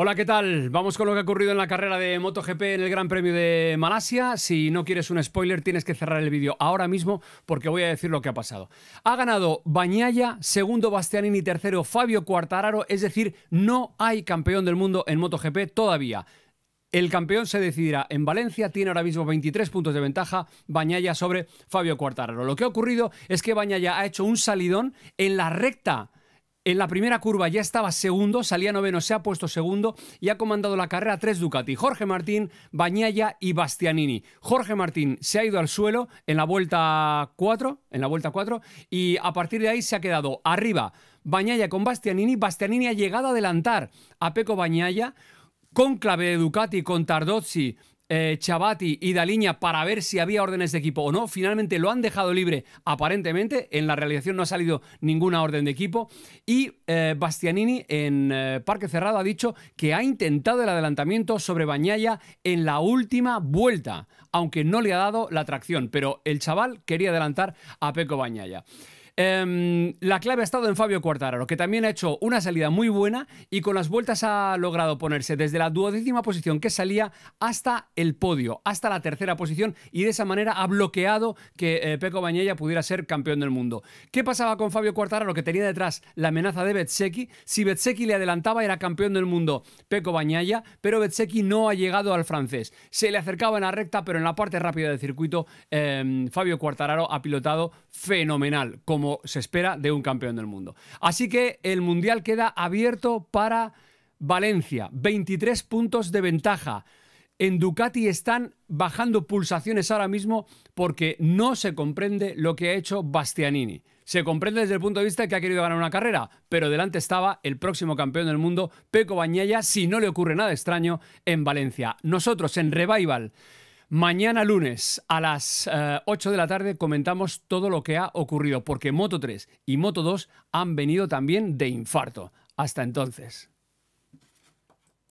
Hola, ¿qué tal? Vamos con lo que ha ocurrido en la carrera de MotoGP en el Gran Premio de Malasia. Si no quieres un spoiler, tienes que cerrar el vídeo ahora mismo porque voy a decir lo que ha pasado. Ha ganado Bañaya, segundo Bastianini, tercero Fabio Cuartararo. es decir, no hay campeón del mundo en MotoGP todavía. El campeón se decidirá en Valencia, tiene ahora mismo 23 puntos de ventaja Bañaya sobre Fabio Cuartararo. Lo que ha ocurrido es que Bañaya ha hecho un salidón en la recta en la primera curva ya estaba segundo, salía noveno, se ha puesto segundo y ha comandado la carrera tres Ducati, Jorge Martín, Bañaya y Bastianini. Jorge Martín se ha ido al suelo en la vuelta 4, en la vuelta 4 y a partir de ahí se ha quedado arriba Bañaya con Bastianini, Bastianini ha llegado a adelantar a Peco Bañaya con clave de Ducati, con Tardozzi, Chavati eh, Chabati y Daliña para ver si había órdenes de equipo o no. Finalmente lo han dejado libre, aparentemente. En la realización no ha salido ninguna orden de equipo. Y eh, Bastianini en eh, Parque Cerrado ha dicho que ha intentado el adelantamiento sobre Bañaya en la última vuelta, aunque no le ha dado la tracción. Pero el chaval quería adelantar a Peco Bañaya. Em, la clave ha estado en Fabio Cuartararo, que también ha hecho una salida muy buena y con las vueltas ha logrado ponerse desde la duodécima posición que salía hasta el podio, hasta la tercera posición y de esa manera ha bloqueado que eh, Peco pudiera ser campeón del mundo. ¿Qué pasaba con Fabio Cuartararo, que tenía detrás la amenaza de Betseki? Si Betseki le adelantaba era campeón del mundo Peco Bañalla, pero Betseki no ha llegado al francés. Se le acercaba en la recta, pero en la parte rápida del circuito em, Fabio Cuartararo ha pilotado fenomenal, como se espera de un campeón del mundo. Así que el Mundial queda abierto para Valencia. 23 puntos de ventaja. En Ducati están bajando pulsaciones ahora mismo porque no se comprende lo que ha hecho Bastianini. Se comprende desde el punto de vista de que ha querido ganar una carrera, pero delante estaba el próximo campeón del mundo, Peco Bañella, si no le ocurre nada extraño, en Valencia. Nosotros en Revival Mañana lunes a las 8 eh, de la tarde comentamos todo lo que ha ocurrido, porque Moto 3 y Moto 2 han venido también de infarto. Hasta entonces.